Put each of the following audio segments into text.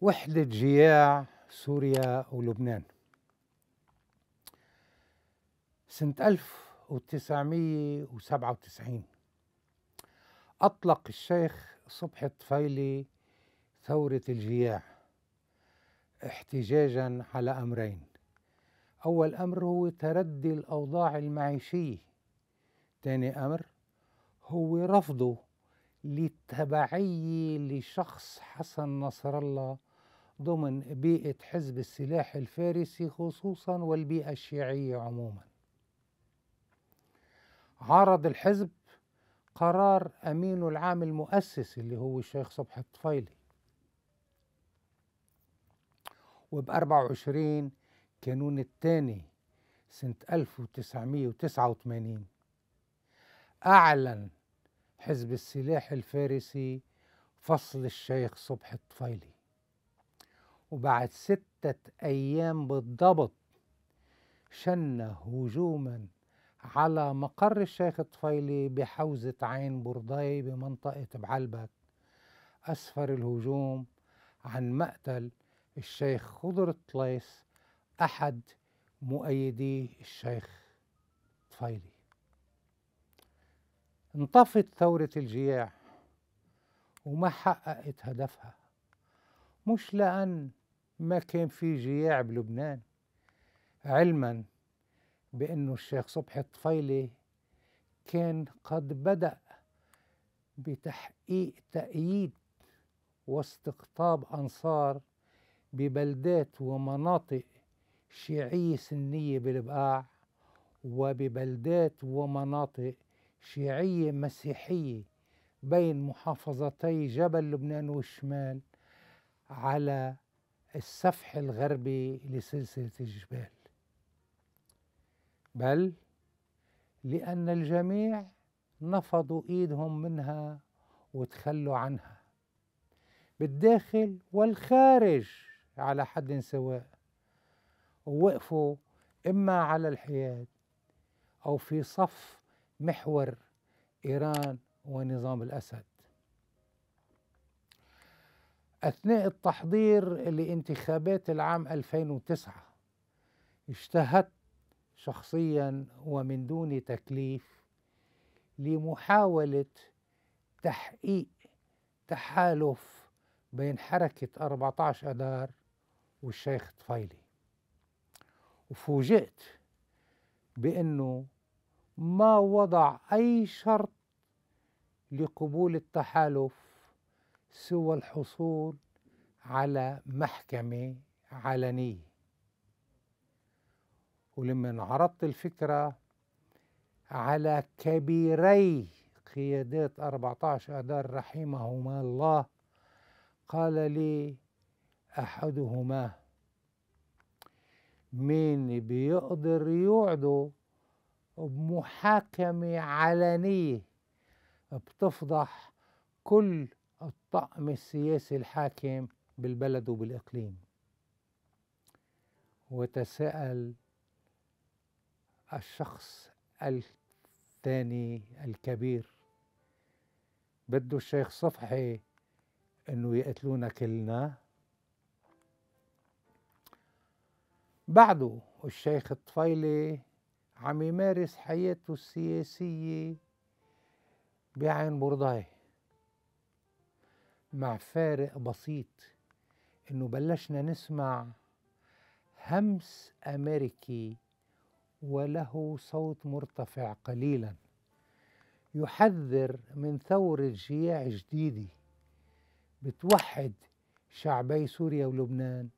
وحدة جياع سوريا ولبنان سنة 1997 أطلق الشيخ صبحي الطفيلي ثورة الجياع احتجاجا على أمرين أول أمر هو تردي الأوضاع المعيشية ثاني أمر هو رفضه للتبعية لشخص حسن نصر الله ضمن بيئة حزب السلاح الفارسي خصوصا والبيئة الشيعية عموما عرض الحزب قرار أمينه العام المؤسس اللي هو الشيخ صبحي الطفيلي وب 24 كانون الثاني سنة 1989 أعلن حزب السلاح الفارسي فصل الشيخ صبحي الطفيلي وبعد ستة أيام بالضبط شن هجوما على مقر الشيخ الطفيلي بحوزة عين برضاي بمنطقة بعلبك أسفر الهجوم عن مقتل الشيخ خضر الطليس أحد مؤيدي الشيخ طفيلي انطفت ثورة الجياع وما حققت هدفها مش لأن ما كان في جياع بلبنان علما بأنه الشيخ صبحي الطفيلي كان قد بدأ بتحقيق تأييد واستقطاب أنصار ببلدات ومناطق شيعية سنية بالبقاع وببلدات ومناطق شيعية مسيحية بين محافظتي جبل لبنان والشمال على السفح الغربي لسلسلة الجبال بل لأن الجميع نفضوا إيدهم منها وتخلوا عنها بالداخل والخارج على حد سواء ووقفوا إما على الحياد أو في صف محور إيران ونظام الأسد أثناء التحضير لانتخابات العام 2009 اجتهدت شخصيا ومن دون تكليف لمحاولة تحقيق تحالف بين حركة 14 أدار والشيخ طفيلي وفوجئت بأنه ما وضع أي شرط لقبول التحالف سوى الحصول على محكمة علنية ولما عرضت الفكرة على كبيري قيادات 14 أدار رحمهما الله قال لي أحدهما مين بيقدر يوعده بمحاكمة علنية بتفضح كل الطعم السياسي الحاكم بالبلد وبالإقليم وتساءل الشخص الثاني الكبير بده الشيخ صفحي انه يقتلونا كلنا بعده الشيخ الطفيلي عم يمارس حياته السياسية بعين برضاي مع فارق بسيط انه بلشنا نسمع همس امريكي وله صوت مرتفع قليلا يحذر من ثورة جياع جديدة بتوحد شعبي سوريا ولبنان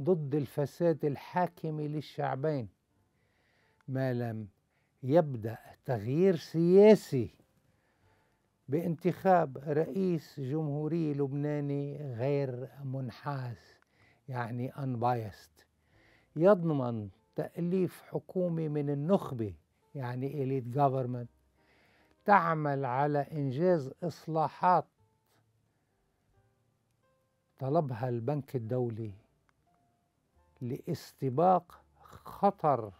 ضد الفساد الحاكم للشعبين ما لم يبدأ تغيير سياسي بانتخاب رئيس جمهوري لبناني غير منحاز يعني unbiased يضمن تأليف حكومة من النخبة يعني elite government تعمل على إنجاز إصلاحات طلبها البنك الدولي لاستباق خطر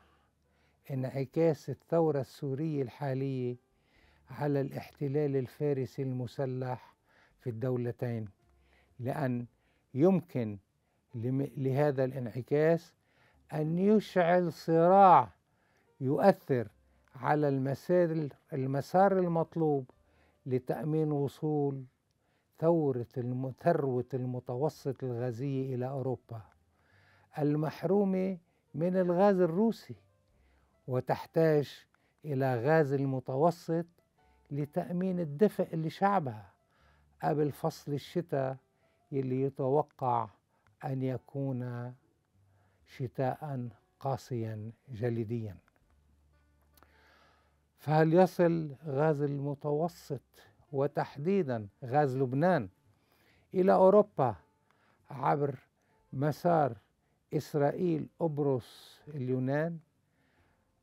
انعكاس الثورة السورية الحالية على الاحتلال الفارسي المسلح في الدولتين لأن يمكن لهذا الانعكاس أن يشعل صراع يؤثر على المسار المسار المطلوب لتأمين وصول ثورة ثروة المتوسط الغازية إلى أوروبا المحرومة من الغاز الروسي وتحتاج إلى غاز المتوسط لتأمين الدفء لشعبها قبل فصل الشتاء اللي يتوقع أن يكون شتاء قاسيا جليديا فهل يصل غاز المتوسط وتحديدا غاز لبنان إلى أوروبا عبر مسار إسرائيل قبرص اليونان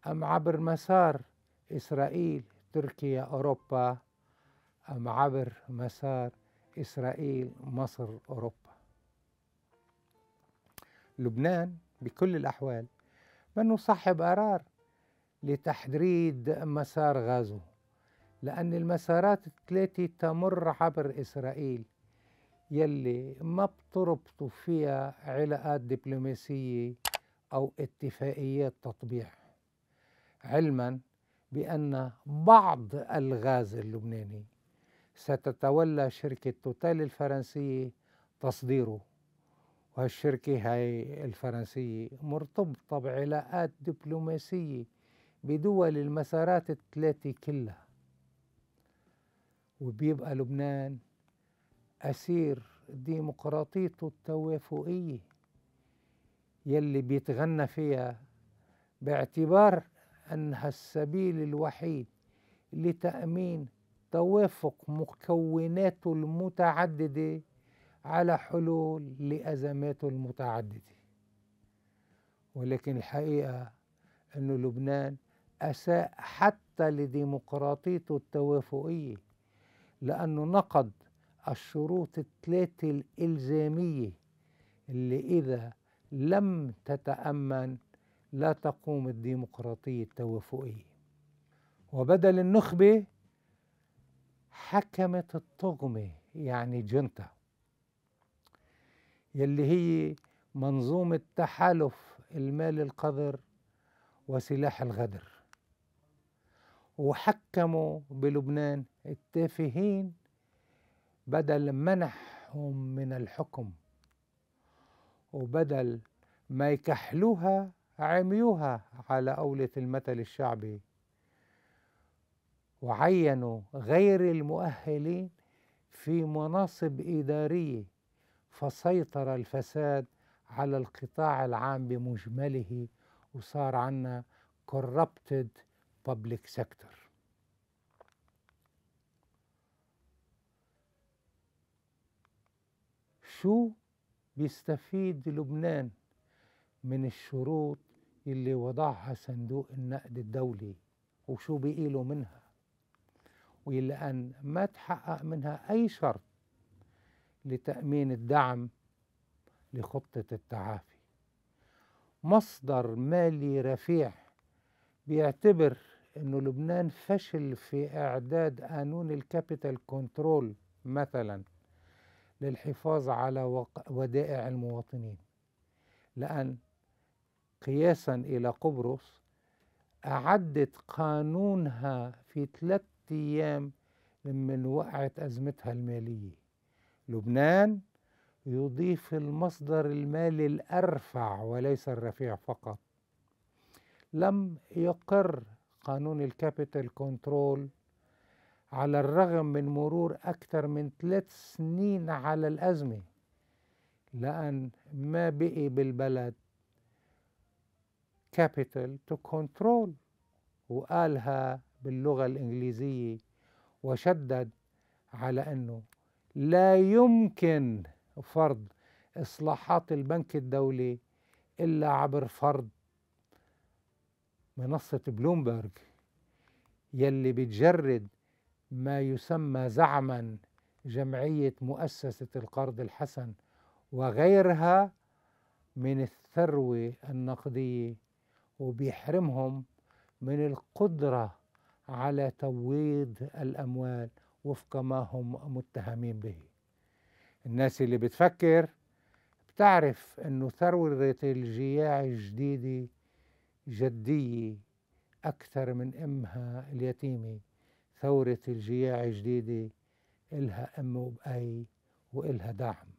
أم عبر مسار إسرائيل تركيا أوروبا أم عبر مسار إسرائيل مصر أوروبا لبنان بكل الأحوال من صاحب قرار لتحديد مسار غازو لأن المسارات التلاتي تمر عبر إسرائيل يلي ما بتربطوا فيها علاقات دبلوماسية أو اتفاقيات تطبيع علما بأن بعض الغاز اللبناني ستتولى شركة توتال الفرنسية تصديره وهالشركة هاي الفرنسية مرتبطة بعلاقات دبلوماسية بدول المسارات الثلاثة كلها وبيبقى لبنان أسير ديمقراطيته التوافقية يلي بيتغنى فيها باعتبار أنها السبيل الوحيد لتأمين توافق مكوناته المتعددة على حلول لأزماته المتعددة ولكن الحقيقة أن لبنان أساء حتى لديمقراطيته التوافقية لأنه نقض الشروط الثلاثة الإلزامية اللي إذا لم تتأمن لا تقوم الديمقراطية التوافقية وبدل النخبة حكمت الطغمة يعني جنتا يلي هي منظومة تحالف المال القذر وسلاح الغدر وحكموا بلبنان التافهين بدل منحهم من الحكم وبدل ما يكحلوها عميوها على أولة المثل الشعبي وعينوا غير المؤهلين في مناصب إدارية فسيطر الفساد على القطاع العام بمجمله وصار عنا corrupted public sector شو بيستفيد لبنان من الشروط اللي وضعها صندوق النقد الدولي وشو بيقيلوا منها وإلى أن ما تحقق منها أي شرط لتأمين الدعم لخطة التعافي مصدر مالي رفيع بيعتبر أنه لبنان فشل في إعداد قانون الكابيتال كنترول مثلا للحفاظ على ودائع المواطنين لأن قياسا إلى قبرص أعدت قانونها في ثلاثة أيام من وقعت أزمتها المالية لبنان يضيف المصدر المالي الأرفع وليس الرفيع فقط لم يقر قانون الكابيتال كنترول على الرغم من مرور أكثر من ثلاث سنين على الأزمة لأن ما بقي بالبلد capital to control وقالها باللغة الإنجليزية وشدد على أنه لا يمكن فرض إصلاحات البنك الدولي إلا عبر فرض منصة بلومبرج يلي بتجرد ما يسمى زعما جمعية مؤسسة القرض الحسن وغيرها من الثروة النقدية وبيحرمهم من القدرة على تبويض الأموال وفق ما هم متهمين به الناس اللي بتفكر بتعرف أنه ثورة الجياع الجديدة جدية أكثر من أمها اليتيمة ثورة الجياع الجديدة إلها أم وأي وإلها دعم